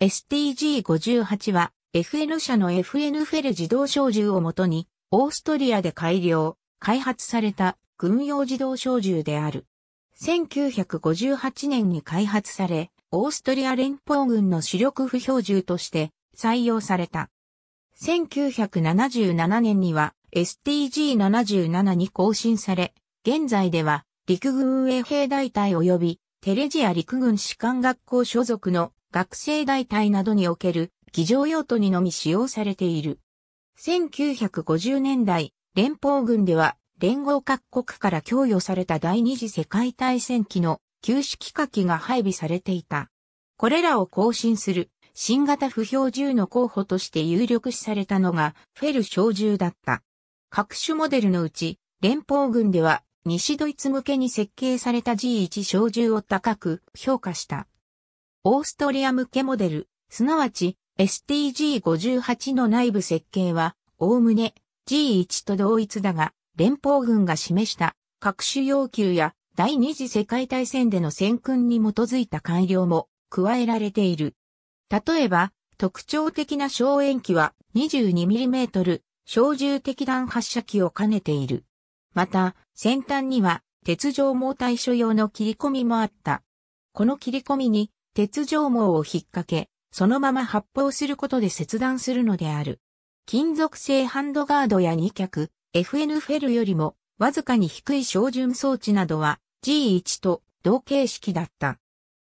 STG58 は FN 社の FN フェル自動小銃をもとに、オーストリアで改良、開発された軍用自動小銃である。1958年に開発され、オーストリア連邦軍の主力不標銃として採用された。1977年には STG77 に更新され、現在では陸軍衛兵大隊及びテレジア陸軍士官学校所属の学生代替などにおける議場用途にのみ使用されている。1950年代、連邦軍では連合各国から供与された第二次世界大戦期の旧式火器が配備されていた。これらを更新する新型不標銃の候補として有力視されたのがフェル小銃だった。各種モデルのうち、連邦軍では西ドイツ向けに設計された G1 小銃を高く評価した。オーストリア向けモデル、すなわち STG58 の内部設計は、おおむね G1 と同一だが、連邦軍が示した各種要求や第二次世界大戦での戦訓に基づいた改良も加えられている。例えば、特徴的な小炎機は 22mm 小銃敵弾発射機を兼ねている。また、先端には鉄条網対処用の切り込みもあった。この切り込みに鉄条網を引っ掛け、そのまま発砲することで切断するのである。金属製ハンドガードや2脚、FN フェルよりもわずかに低い照準装置などは G1 と同形式だった。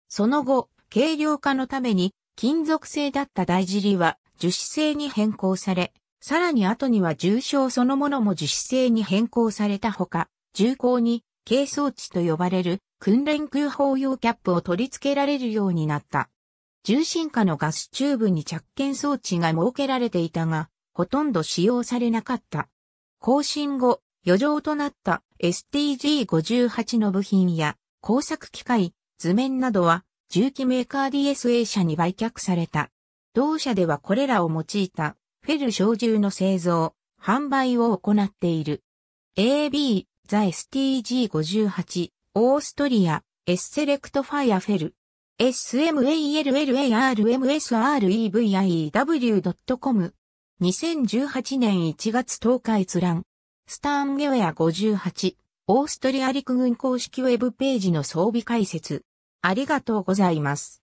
その後、軽量化のために金属製だった大尻は樹脂製に変更され、さらに後には重傷そのものも樹脂製に変更されたほか、重工に軽装置と呼ばれる訓練空砲用キャップを取り付けられるようになった。重心下のガスチューブに着剣装置が設けられていたが、ほとんど使用されなかった。更新後、余剰となった STG58 の部品や工作機械、図面などは重機メーカー DSA 社に売却された。同社ではこれらを用いたフェル小銃の製造、販売を行っている。AB ザ STG58、オーストリア、エッセレクトファイアフェル。smalllarmsreview.com 2018年1月10日閲覧。スターンゲウェア58、オーストリア陸軍公式ウェブページの装備解説。ありがとうございます。